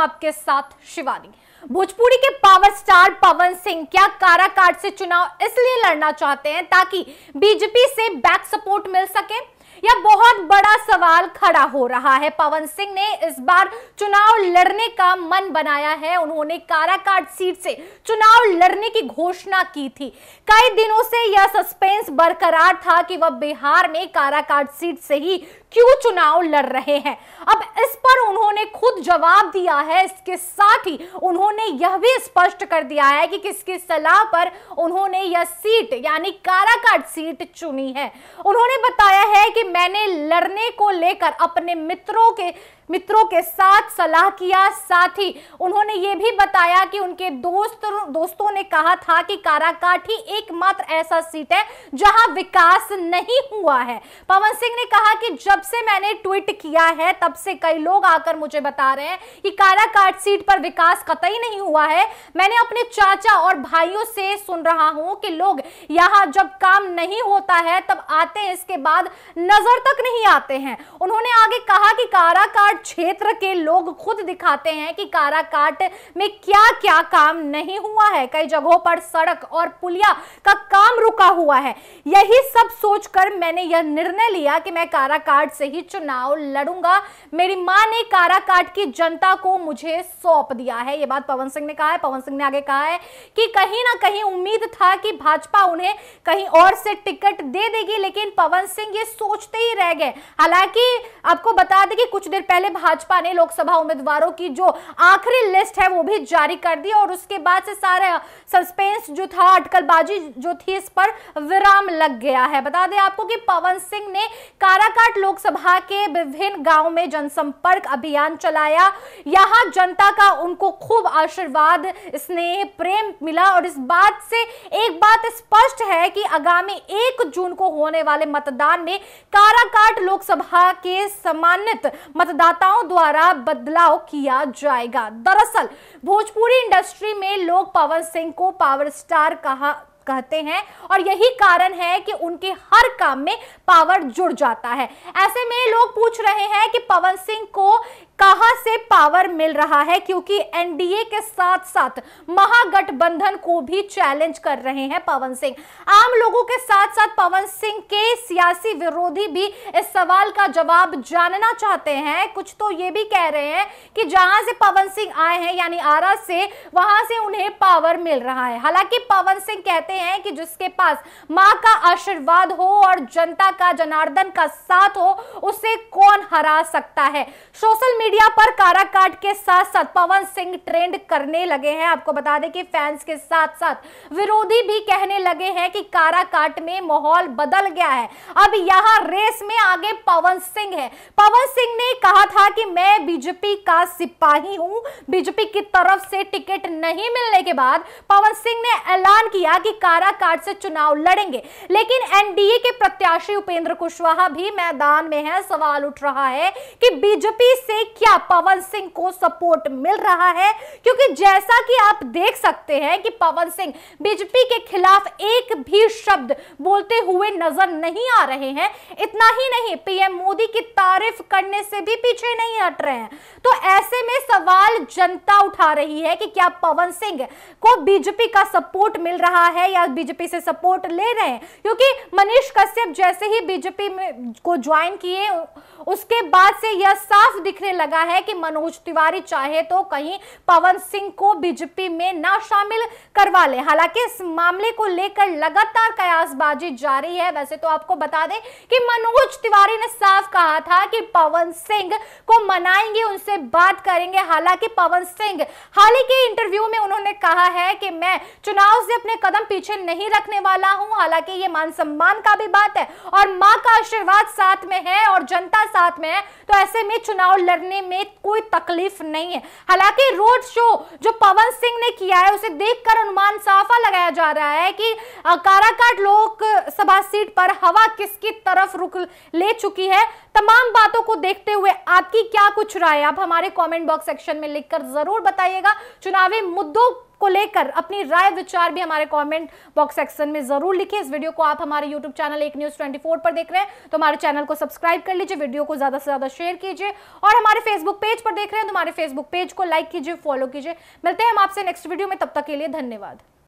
हूं आपके साथ शिवानी भोजपुरी के पावर स्टार पवन सिंह क्या काराकाट से चुनाव इसलिए लड़ना चाहते हैं ताकि बीजेपी से बैक सपोर्ट मिल सके यह बहुत बड़ा सवाल खड़ा हो रहा है पवन सिंह ने इस बार चुनाव लड़ने का मन बनाया है उन्होंने काराकाट सीट से चुनाव लड़ने की घोषणा की थी कई दिनों से यह सस्पेंस बरकरार था कि वह बिहार में काराकाट सीट से ही क्यों चुनाव लड़ रहे हैं अब इस पर उन्होंने खुद जवाब दिया है इसके साथ ही उन्होंने यह भी स्पष्ट कर दिया है कि किसकी सलाह पर उन्होंने यह सीट यानी काराकाट सीट चुनी है उन्होंने बताया है कि मैंने लड़ने को लेकर अपने मित्रों के मित्रों के साथ सलाह किया साथ ही उन्होंने ये भी बताया कि उनके दोस्त दोस्तों ने कहा था कि काराकाट ही एकमात्र ऐसा सीट है जहां विकास नहीं हुआ है पवन सिंह ने कहा कि जब जब से मैंने ट्वीट किया है तब से कई लोग आकर मुझे बता रहे हैं कि काराकाट सीट पर विकास कतई नहीं हुआ है मैंने अपने चाचा और भाइयों से सुन रहा हूं कि लोग यहां जब काम नहीं होता है तब आते हैं इसके बाद नजर तक नहीं आते हैं उन्होंने आगे कहा कि काराकाट क्षेत्र के लोग खुद दिखाते हैं कि काराकाट में क्या क्या काम नहीं हुआ है कई जगहों पर सड़क और पुलिया का काम रुका हुआ है यही सब सोचकर मैंने यह निर्णय लिया कि मैं काराकाट काराकाट से ही चुनाव लड़ूंगा मेरी मां ने काराकाट की जनता को मुझे सौंप दिया है ये बात पवन सिंह ने कहा है पवन सिंह ने आगे कहा है कि कहीं ना कहीं उम्मीद था कि भाजपा उन्हें कहीं और से टिकट दे देगी लेकिन पवन सिंह ये सोचते ही रह गए हालांकि आपको बता दें कि कुछ देर पहले भाजपा ने लोकसभा उम्मीदवारों की जो आखिरी लिस्ट है वो भी जारी कर दी और उसके बाद से सारे सस्पेंस जो था अटकलबाजी जो थी इस पर विराम लग गया है बता दें आपको कि पवन सिंह ने काराकाट लोक लोकसभा के विभिन्न गांव में जनसंपर्क अभियान चलाया यहां जनता का उनको खूब आशीर्वाद स्नेह प्रेम मिला और इस बात से एक बात स्पष्ट है कि आगामी एक जून को होने वाले मतदान में काराकाट लोकसभा के सम्मानित मतदाताओं द्वारा बदलाव किया जाएगा दरअसल भोजपुरी इंडस्ट्री में लोग पवन सिंह को पावर स्टार कहा कहते हैं और यही कारण है कि उनके हर काम में पावर जुड़ जाता है ऐसे में लोग पूछ रहे हैं कि पवन सिंह को कहां से पावर मिल रहा है क्योंकि एनडीए के साथ साथ महागठबंधन को भी चैलेंज कर रहे हैं पवन सिंह आम लोगों के साथ साथ पवन सिंह के सियासी विरोधी भी इस सवाल का जवाब जानना चाहते हैं कुछ तो ये भी कह रहे हैं कि जहां से पवन सिंह आए हैं यानी आरा से वहां से उन्हें पावर मिल रहा है हालांकि पवन सिंह कहते हैं कि जिसके पास मां का आशीर्वाद हो और जनता का जनार्दन का साथ हो उसे कौन हरा सकता है सोशल मीडिया मीडिया पर कारा काट के साथ साथ पवन सिंह ट्रेंड करने लगे हैं आपको बता दें कि फैंस के साथ साथ विरोधी भी कहने लगे हैं कि कारा काट में माहौल बदल गया है अब यहां रेस में आगे पवन सिंह है पवन सिंह ने कहा था कि मैं बीजेपी का सिपाही हूं बीजेपी की तरफ से टिकट नहीं मिलने के बाद पवन सिंह ने ऐलान किया कि काराकाट से चुनाव लड़ेंगे लेकिन एनडीए के प्रत्याशी उपेंद्र कुशवाहा भी मैदान में है सवाल उठ रहा है कि बीजेपी से क्या पवन सिंह को सपोर्ट मिल रहा है क्योंकि जैसा कि आप देख सकते हैं कि पवन सिंह बीजेपी के खिलाफ एक भी शब्द बोलते हुए नजर नहीं आ रहे हैं इतना ही नहीं पीएम मोदी की तारीफ करने से भी पीछे नहीं हट रहे हैं तो ऐसे में सवाल जनता उठा रही है कि क्या पवन सिंह को बीजेपी का सपोर्ट मिल रहा है या बीजेपी से सपोर्ट ले रहे हैं क्योंकि मनीष कश्यप जैसे ही बीजेपी में को ज्वाइन किए उसके बाद से यह साफ दिखने लगा लगा है कि मनोज तिवारी चाहे तो कहीं पवन सिंह को बीजेपी में ना शामिल करवा ले हालांकि इस मामले को लेकर लगातार कयासबाजी जारी है वैसे तो आपको बता दें कि मनोज तिवारी ने साफ कहा था कि पवन सिंह को मनाएंगे उनसे बात करेंगे हालांकि पवन सिंह हाल ही के इंटरव्यू में उन्होंने कहा है कि मैं चुनाव से अपने कदम पीछे नहीं रखने वाला हूं हालांकि ये मान सम्मान का भी बात है और मां का आशीर्वाद साथ में है और जनता साथ में है तो ऐसे में चुनाव लड़ने करने में कोई तकलीफ नहीं है हालांकि रोड शो जो पवन सिंह ने किया है उसे देखकर अनुमान साफा लगाया जा रहा है कि काराकाट लोकसभा सीट पर हवा किसकी तरफ रुक ले चुकी है तमाम बातों को देखते हुए आपकी क्या कुछ राय आप हमारे कमेंट बॉक्स सेक्शन में लिखकर जरूर बताइएगा चुनावी मुद्दों को लेकर अपनी राय विचार भी हमारे कमेंट बॉक्स सेक्शन में जरूर लिखिए इस वीडियो को आप हमारे यूट्यूब चैनल एक न्यूज ट्वेंटी पर देख रहे हैं तो हमारे चैनल को सब्सक्राइब कर लीजिए वीडियो को ज्यादा से ज्यादा शेयर कीजिए और हमारे फेसबुक पेज पर देख रहे हैं तो हमारे फेसबुक पेज को लाइक कीजिए फॉलो कीजिए मिलते हैं हम आपसे नेक्स्ट वीडियो में तब तक के लिए धन्यवाद